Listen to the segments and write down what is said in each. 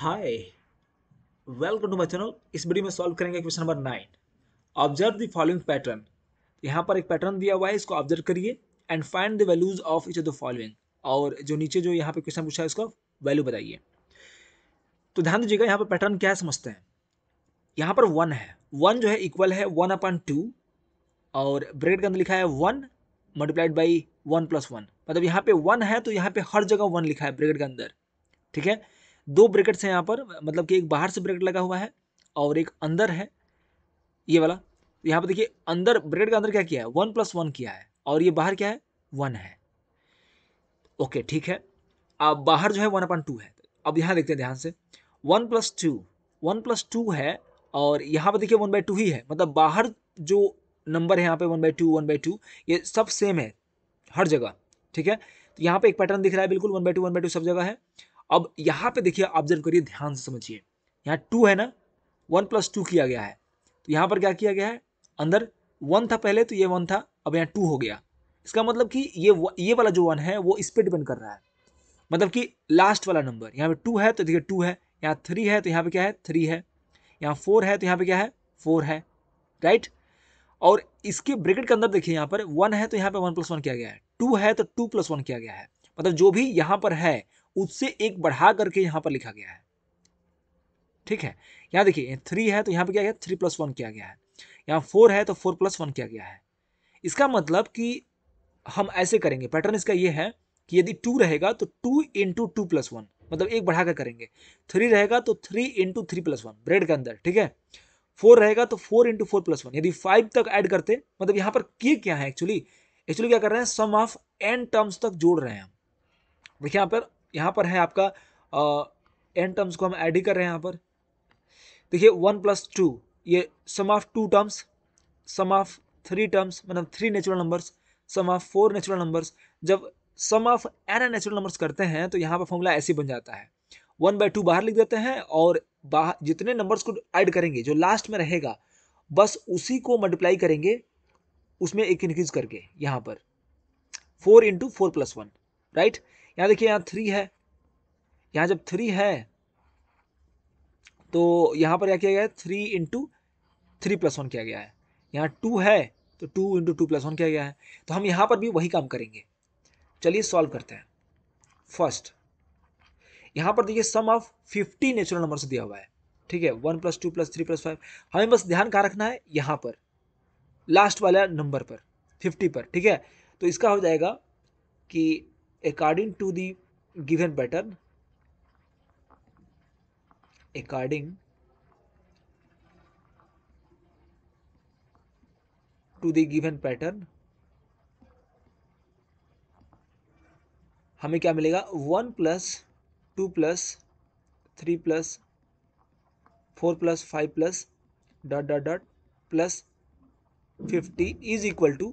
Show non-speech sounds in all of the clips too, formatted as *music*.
Hi welcome to my channel इस video में solve करेंगे question number nine observe the following pattern यहां पर एक पैटर्न दिया हुआ है इसको ऑब्जर्व करिए and find the values of each of the following और जो नीचे जो यहां पे क्वेश्चन पूछा है उसका वैल्यू बताइए तो ध्यान दीजिएगा यहाँ पर पैटर्न क्या समझते हैं यहाँ पर वन है वन जो है इक्वल है वन अपन टू और ब्रेड के अंदर लिखा है one multiplied by one plus one मतलब यहाँ पे वन है तो यहाँ पे हर जगह वन लिखा है ब्रेड के अंदर ठीक है दो ब्रैकेट्स हैं यहाँ पर मतलब कि एक बाहर से ब्रैकेट लगा हुआ है और एक अंदर है ये वाला यहाँ पर देखिए अंदर ब्रैकेट का अंदर क्या किया है वन प्लस वन किया है और ये बाहर क्या है वन है ओके ठीक है अब बाहर जो है वन अपन टू है अब यहाँ देखते हैं ध्यान से one plus two one plus two है और यहाँ पर देखिए वन बाई टू ही है मतलब बाहर जो नंबर है यहाँ पे one by two one by two ये सब सेम है हर जगह ठीक है तो यहाँ पे एक पैटर्न दिख रहा है बिल्कुल one by two one by two सब जगह है अब यहाँ पे देखिए ऑब्जर्व करिए ध्यान से समझिए यहाँ टू है ना वन प्लस टू किया गया है तो यहाँ पर क्या किया गया है अंदर वन था पहले तो ये वन था अब यहाँ टू हो गया इसका मतलब कि ये ये वाला जो वन है वो इस पर डिपेंड कर रहा है मतलब कि लास्ट वाला नंबर यहाँ पे टू है तो देखिए टू है यहाँ थ्री है तो यहाँ पे क्या है थ्री है यहाँ फोर है तो यहाँ पे क्या है फोर है राइट और इसके ब्रिकेट के अंदर देखिए यहाँ पर वन है तो यहाँ पे वन प्लस वन किया गया है टू है तो टू प्लस वन किया गया है मतलब जो भी यहाँ पर है उससे एक बढ़ा करके यहाँ पर लिखा गया है ठीक है यहाँ देखिए थ्री है तो यहाँ पर क्या गया थ्री प्लस वन किया गया है यहाँ फोर है तो फोर प्लस वन किया गया है इसका मतलब कि हम ऐसे करेंगे पैटर्न इसका ये है कि यदि टू रहेगा तो two into two plus one मतलब एक बढ़ाकर करेंगे थ्री रहेगा तो three into three plus one ब्रेड के अंदर ठीक है फोर रहेगा तो four into four plus one यदि फाइव तक ऐड करते मतलब यहाँ पर किए क्या है एक्चुअली एक्चुअली क्या कर रहे हैं सम ऑफ एन टर्म्स तक जोड़ रहे हैं हम देखिए यहाँ पर यहाँ पर है आपका एन टर्म्स को हम ऐड ही कर रहे हैं यहाँ पर देखिए वन प्लस टू ये sum of two terms sum of three terms मतलब three natural numbers sum of four natural numbers जब sum of n natural numbers करते हैं तो यहाँ पर फॉर्मूला ऐसे बन जाता है वन बाई टू बाहर लिख देते हैं और बाहर जितने नंबर्स को ऐड करेंगे जो लास्ट में रहेगा बस उसी को मल्टीप्लाई करेंगे उसमें एक इंक्रीज करके यहाँ पर four into four plus one right यहाँ देखिए यहाँ थ्री है यहाँ जब थ्री है तो यहाँ पर क्या किया गया है three into three plus one किया गया है यहाँ टू है तो two into two plus one किया गया है तो हम यहाँ पर भी वही काम करेंगे चलिए सॉल्व करते हैं फर्स्ट यहाँ पर देखिए sum of fifty natural number से दिया हुआ है ठीक है one plus two plus three plus five हमें बस ध्यान कहाँ रखना है यहाँ पर लास्ट वाला नंबर पर फिफ्टी पर ठीक है तो इसका हो जाएगा कि according to the given pattern according to the given pattern हमें क्या मिलेगा one plus two plus three plus four plus five plus dot dot dot plus fifty is equal to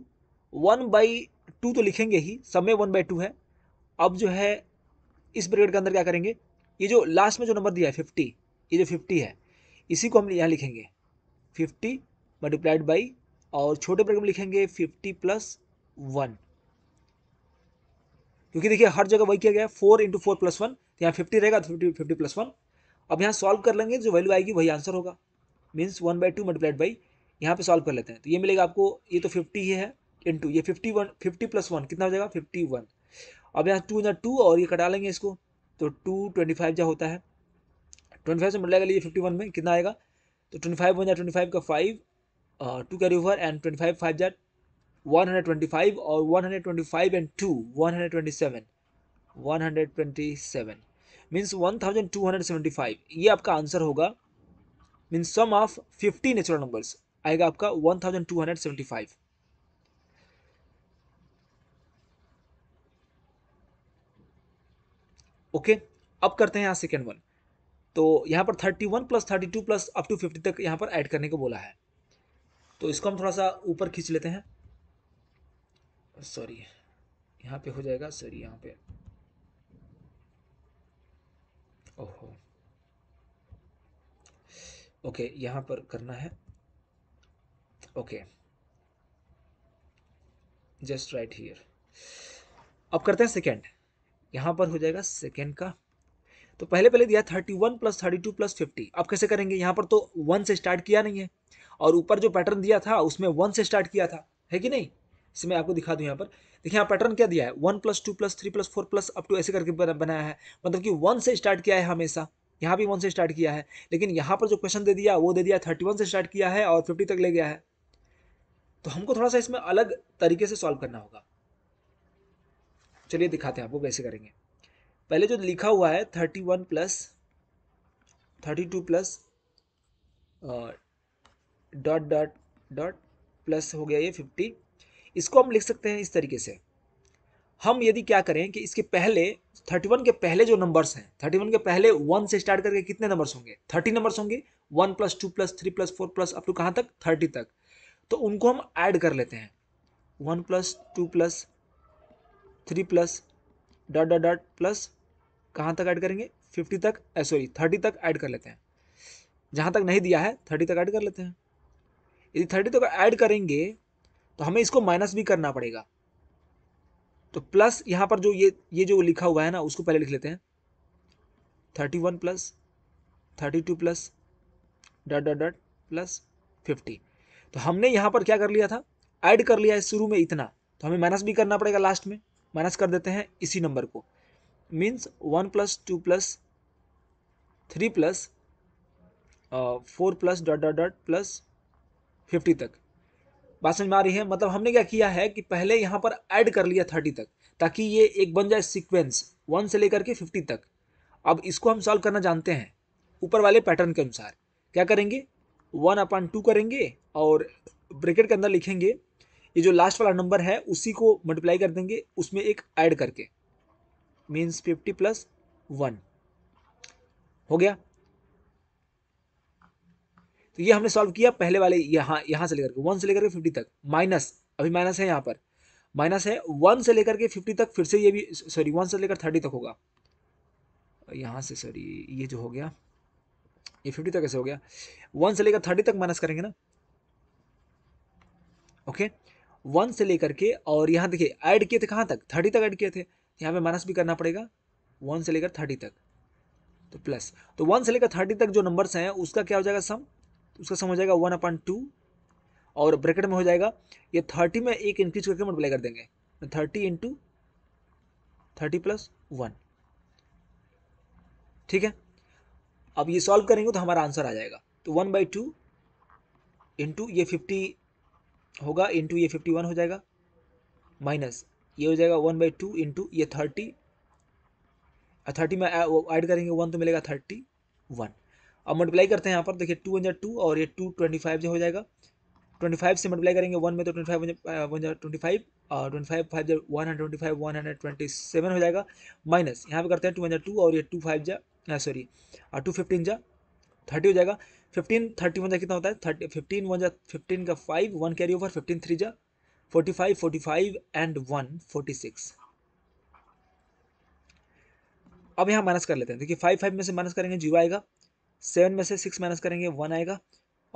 one by two तो लिखेंगे ही सब में one by to है अब जो है इस ब्रैकेट के अंदर क्या करेंगे ये जो लास्ट में जो नंबर दिया है फिफ्टी ये जो फिफ्टी है इसी को हम यहाँ लिखेंगे फिफ्टी मल्टीप्लाइड बाई और छोटे ब्रेक में लिखेंगे फिफ्टी प्लस वन क्योंकि देखिए हर जगह वही किया गया four into four plus one यहाँ फिफ्टी रहेगा तो फिफ्टी फिफ्टी प्लस वन अब यहाँ सॉल्व कर लेंगे जो वैल्यू आएगी वही आंसर होगा means one by two multiplied by यहाँ पे सॉल्व कर लेते हैं तो ये मिलेगा आपको ये तो फिफ्टी ही है इंटू ये fifty one fifty plus one कितना हो जाएगा फिफ्टी वन अब यहाँ टू ना टू और ये कटा लेंगे इसको तो टू ट्वेंटी फाइव जो होता है ट्वेंटी फाइव से जाएगा लिए फिफ्टी वन में कितना आएगा तो ट्वेंटी फाइव वन या ट्वेंटी फाइव का five two carry over and twenty five five जैट वन हंड्रेड ट्वेंटी फाइव और one hundred twenty five and two one hundred twenty seven one hundred twenty seven means one thousand two hundred seventy five ये आपका answer होगा means sum of fifty natural numbers आएगा आपका one thousand two hundred seventy five okay अब करते हैं यहाँ second one तो यहाँ पर thirty one plus thirty two plus up to fifty तक यहाँ पर ऐड करने को बोला है तो इसको हम थोड़ा सा ऊपर खींच लेते हैं सॉरी यहाँ पे हो जाएगा सॉरी यहाँ पे ओहो ओके यहाँ पर करना है ओके जस्ट राइट हियर अब करते हैं सेकेंड यहाँ पर हो जाएगा सेकेंड का तो पहले पहले दिया thirty one plus thirty two plus fifty अब कैसे करेंगे यहाँ पर तो वन से स्टार्ट किया नहीं है और ऊपर जो पैटर्न दिया था उसमें वन से स्टार्ट किया था है कि नहीं इसे मैं आपको दिखा दूँ यहाँ पर देखिए यहाँ पैटर्न क्या दिया है one plus two plus three plus four plus up to ऐसे करके बनाया है मतलब कि वन से स्टार्ट किया है हमेशा यहाँ भी वन से स्टार्ट किया है लेकिन यहाँ पर जो क्वेश्चन दे दिया वो दे दिया थर्टी वन से स्टार्ट किया है और फिफ्टी तक ले गया है तो हमको थोड़ा सा इसमें अलग तरीके से सॉल्व करना होगा चलिए दिखाते हैं आपको कैसे करेंगे पहले जो लिखा हुआ है thirty one plus thirty two plus dot dot dot plus हो गया ये फिफ्टी इसको हम लिख सकते हैं इस तरीके से हम यदि क्या करें कि इसके पहले थर्टी वन के पहले जो नंबर्स हैं थर्टी वन के पहले वन से स्टार्ट करके कितने नंबर्स होंगे थर्टी नंबर्स होंगे one plus two plus three plus four plus up to कहाँ तक थर्टी तक तो उनको हम ऐड कर लेते हैं one plus two plus three plus dot dot dot plus कहाँ तक ऐड करेंगे फिफ्टी तक सॉरी थर्टी तक ऐड कर लेते हैं जहाँ तक नहीं दिया है थर्टी तक ऐड कर लेते हैं यदि थर्टी तक ऐड करेंगे तो हमें इसको माइनस भी करना पड़ेगा तो प्लस यहाँ पर जो ये ये जो लिखा हुआ है ना उसको पहले लिख लेते हैं thirty one plus thirty two plus dot dot dot plus fifty तो हमने यहाँ पर क्या कर लिया था ऐड कर लिया है शुरू में इतना तो हमें माइनस भी करना पड़ेगा लास्ट में माइनस कर देते हैं इसी नंबर को means one plus two plus three plus four plus dot dot dot plus fifty तक बात समझ में आ रही है मतलब हमने क्या किया है कि पहले यहाँ पर ऐड कर लिया थर्टी तक ताकि ये एक बन जाए सीक्वेंस वन से लेकर के फिफ्टी तक अब इसको हम सॉल्व करना जानते हैं ऊपर वाले पैटर्न के अनुसार क्या करेंगे वन अपॉन टू करेंगे और ब्रेकेट के अंदर लिखेंगे ये जो लास्ट वाला नंबर है उसी को मल्टीप्लाई कर देंगे उसमें एक ऐड करके मीन्स फिफ्टी प्लस वन हो गया तो ये हमने सॉल्व किया पहले वाले यहाँ यहाँ से लेकर के वन से लेकर के फिफ्टी तक माइनस अभी माइनस है यहाँ पर माइनस है वन से लेकर के फिफ्टी तक फिर से ये भी सॉरी वन से लेकर थर्टी तक होगा यहाँ से सॉरी ये जो हो गया ये फिफ्टी तक कैसे हो गया वन से लेकर थर्टी तक माइनस करेंगे ना ओके okay? वन से लेकर के और यहाँ देखिए ऐड किए थे कहाँ तक थर्टी तक ऐड किए थे यहाँ पे माइनस भी करना पड़ेगा वन से लेकर थर्टी तक तो प्लस तो वन से लेकर थर्टी तक जो नंबर्स हैं उसका क्या हो जाएगा सम तो उसका सम हो जाएगा वन अपॉइंट टू और ब्रैकेट में हो जाएगा ये थर्टी में एक इंक्रीज करके मल्टीप्लाई कर देंगे thirty into thirty plus one ठीक है अब ये सॉल्व करेंगे तो हमारा आंसर आ जाएगा तो वन बाई टू इंटू ये फिफ्टी होगा इंटू ये फिफ्टी वन हो जाएगा माइनस ये हो जाएगा वन बाई टू इंटू ये थर्टी थर्टी में ऐड करेंगे वन तो मिलेगा थर्टी वन अब मल्टीप्लाई करते हैं यहाँ पर देखिए टू वन जै टू और ये टू ट्वेंटी फाइव जो हो जाएगा ट्वेंटी फाइव से मल्टीप्लाई करेंगे वन में तो ट्वेंटी फाइव वन जै ट्वेंटी फाइव और ट्वेंटी फाइव फाइव जै one hundred twenty five one hundred twenty seven हो जाएगा माइनस यहाँ पे करते हैं टू वन जै टू और ये टू फाइव जा सॉरी और टू फिफ्टीन जा थर्टी हो जाएगा फिफ्टीन थर्टी वन कितना होता है थर्टी फिफ्टीन वन जा फिफ्टीन का five one carry over fifteen three जा forty five forty five and one forty six अब यहाँ माइनस कर लेते हैं देखिए फाइव फाइव में से माइनस करेंगे जीरो आएगा सेवन में से सिक्स माइनस करेंगे वन आएगा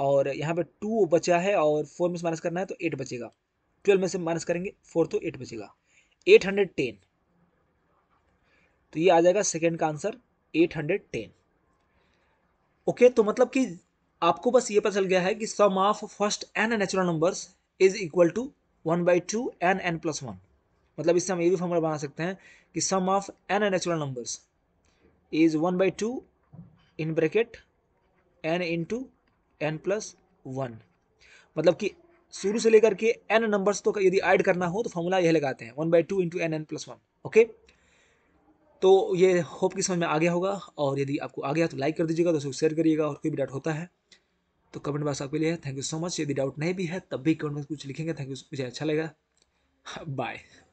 और यहाँ पे टू बचा है और फोर में से माइनस करना है तो एट बचेगा ट्वेल्व में से माइनस करेंगे फोर तो एट बचेगा एट हंड्रेड टेन तो ये आ जाएगा सेकेंड का answer eight hundred ten okay तो मतलब कि आपको बस ये पता चल गया है कि sum of first n natural numbers is equal to one by two n n plus one मतलब इससे हम ये भी फॉर्मूला बना सकते हैं कि sum of n natural numbers is one by two in bracket n into n plus one मतलब कि शुरू से लेकर के एन नंबर्स तो यदि ऐड करना हो तो फॉर्मूला यह लगाते हैं one by two into n n plus one okay तो ये होप कि समझ में आ गया होगा और यदि आपको आ गया तो लाइक कर दीजिएगा दोस्तों शेयर करिएगा और कोई भी डाउट होता है तो कमेंट बॉक्स आपके लिए है थैंक यू सो मच यदि डाउट नहीं भी है तब भी कमेंट बॉक्स कुछ लिखेंगे थैंक यू मुझे अच्छा लगेगा बाय *laughs*